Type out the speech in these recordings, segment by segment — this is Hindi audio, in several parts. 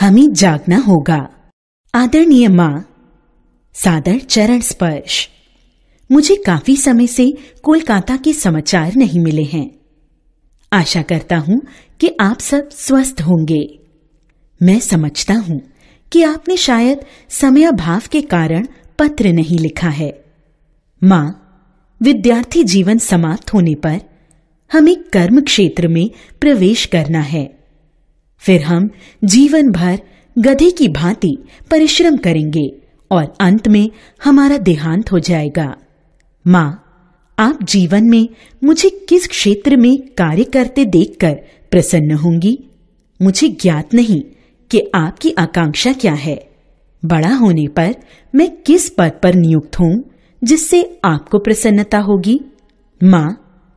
हमें जागना होगा आदरणीय माँ सादर चरण स्पर्श मुझे काफी समय से कोलकाता के समाचार नहीं मिले हैं आशा करता हूं कि आप सब स्वस्थ होंगे मैं समझता हूं कि आपने शायद समय अभाव के कारण पत्र नहीं लिखा है माँ विद्यार्थी जीवन समाप्त होने पर हमें कर्म क्षेत्र में प्रवेश करना है फिर हम जीवन भर गधे की भांति परिश्रम करेंगे और अंत में हमारा देहांत हो जाएगा माँ आप जीवन में मुझे किस क्षेत्र में कार्य करते देखकर प्रसन्न होंगी मुझे ज्ञात नहीं कि आपकी आकांक्षा क्या है बड़ा होने पर मैं किस पद पर नियुक्त हूं जिससे आपको प्रसन्नता होगी माँ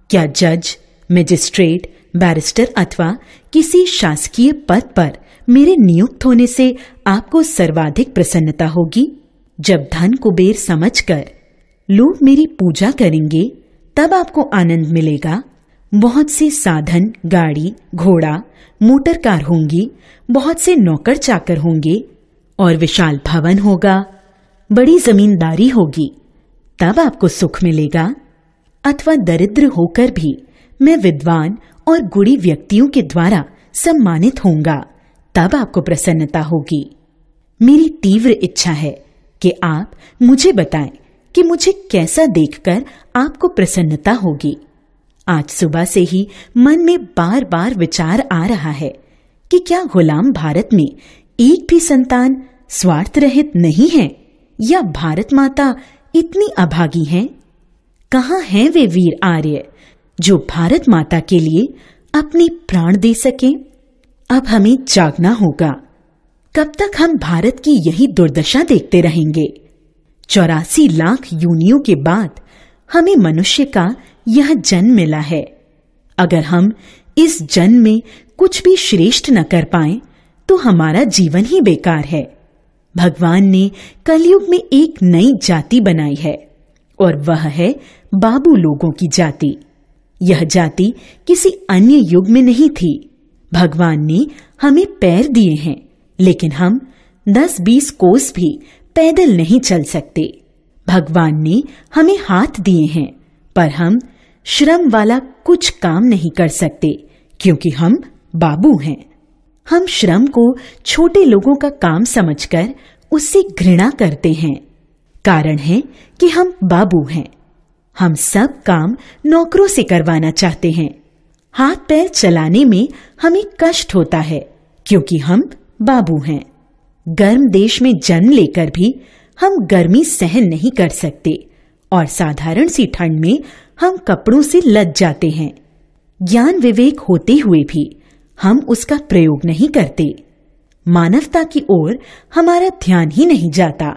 क्या जज मजिस्ट्रेट बैरिस्टर अथवा किसी शासकीय पद पर मेरे नियुक्त होने से आपको सर्वाधिक प्रसन्नता होगी जब धन कुबेर समझकर लोग मेरी पूजा करेंगे तब आपको आनंद मिलेगा बहुत से साधन गाड़ी घोड़ा मोटर कार होंगी बहुत से नौकर चाकर होंगे और विशाल भवन होगा बड़ी जमींदारी होगी तब आपको सुख मिलेगा अथवा दरिद्र होकर भी मैं विद्वान और गुड़ी व्यक्तियों के द्वारा सम्मानित होऊंगा तब आपको प्रसन्नता होगी मेरी तीव्र इच्छा है कि आप मुझे बताएं कि मुझे कैसा देखकर आपको प्रसन्नता होगी आज सुबह से ही मन में बार बार विचार आ रहा है कि क्या गुलाम भारत में एक भी संतान स्वार्थ रहित नहीं है या भारत माता इतनी अभागी हैं? कहाँ हैं वे वीर आर्य जो भारत माता के लिए अपने प्राण दे सके अब हमें जागना होगा कब तक हम भारत की यही दुर्दशा देखते रहेंगे चौरासी लाख यूनियों के बाद हमें मनुष्य का यह जन्म मिला है अगर हम इस जन्म में कुछ भी श्रेष्ठ न कर पाए तो हमारा जीवन ही बेकार है भगवान ने कलयुग में एक नई जाति बनाई है और वह है बाबू लोगों की जाति यह जाति किसी अन्य युग में नहीं थी भगवान ने हमें पैर दिए हैं लेकिन हम दस बीस कोस भी पैदल नहीं चल सकते भगवान ने हमें हाथ दिए हैं पर हम श्रम वाला कुछ काम नहीं कर सकते क्योंकि हम बाबू हैं हम श्रम को छोटे लोगों का काम समझकर उससे घृणा करते हैं कारण है कि हम बाबू हैं हम सब काम नौकरों से करवाना चाहते हैं हाथ पैर चलाने में हमें कष्ट होता है क्योंकि हम बाबू हैं गर्म देश में जन्म लेकर भी हम गर्मी सहन नहीं कर सकते और साधारण सी ठंड में हम कपड़ों से लद जाते हैं ज्ञान विवेक होते हुए भी हम उसका प्रयोग नहीं करते मानवता की ओर हमारा ध्यान ही नहीं जाता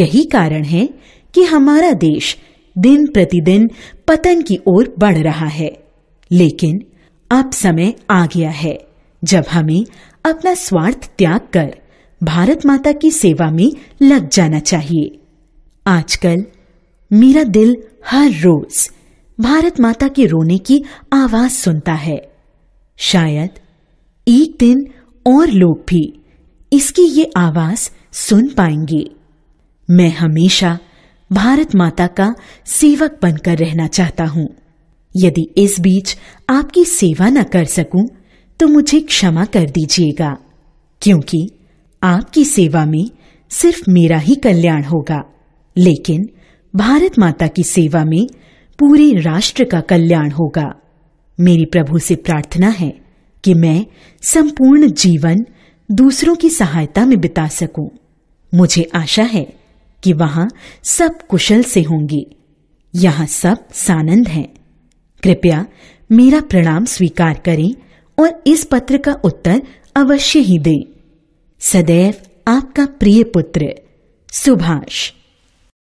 यही कारण है कि हमारा देश दिन प्रतिदिन पतन की ओर बढ़ रहा है लेकिन अब समय आ गया है जब हमें अपना स्वार्थ त्याग कर भारत माता की सेवा में लग जाना चाहिए आजकल मेरा दिल हर रोज भारत माता के रोने की आवाज सुनता है शायद एक दिन और लोग भी इसकी ये आवाज सुन पाएंगे मैं हमेशा भारत माता का सेवक बनकर रहना चाहता हूं यदि इस बीच आपकी सेवा न कर सकूं तो मुझे क्षमा कर दीजिएगा क्योंकि आपकी सेवा में सिर्फ मेरा ही कल्याण होगा लेकिन भारत माता की सेवा में पूरे राष्ट्र का कल्याण होगा मेरी प्रभु से प्रार्थना है कि मैं संपूर्ण जीवन दूसरों की सहायता में बिता सकूं मुझे आशा है कि वहां सब कुशल से होंगे यहां सब सानंद हैं कृपया मेरा प्रणाम स्वीकार करें और इस पत्र का उत्तर अवश्य ही दें सदैव आपका प्रिय पुत्र सुभाष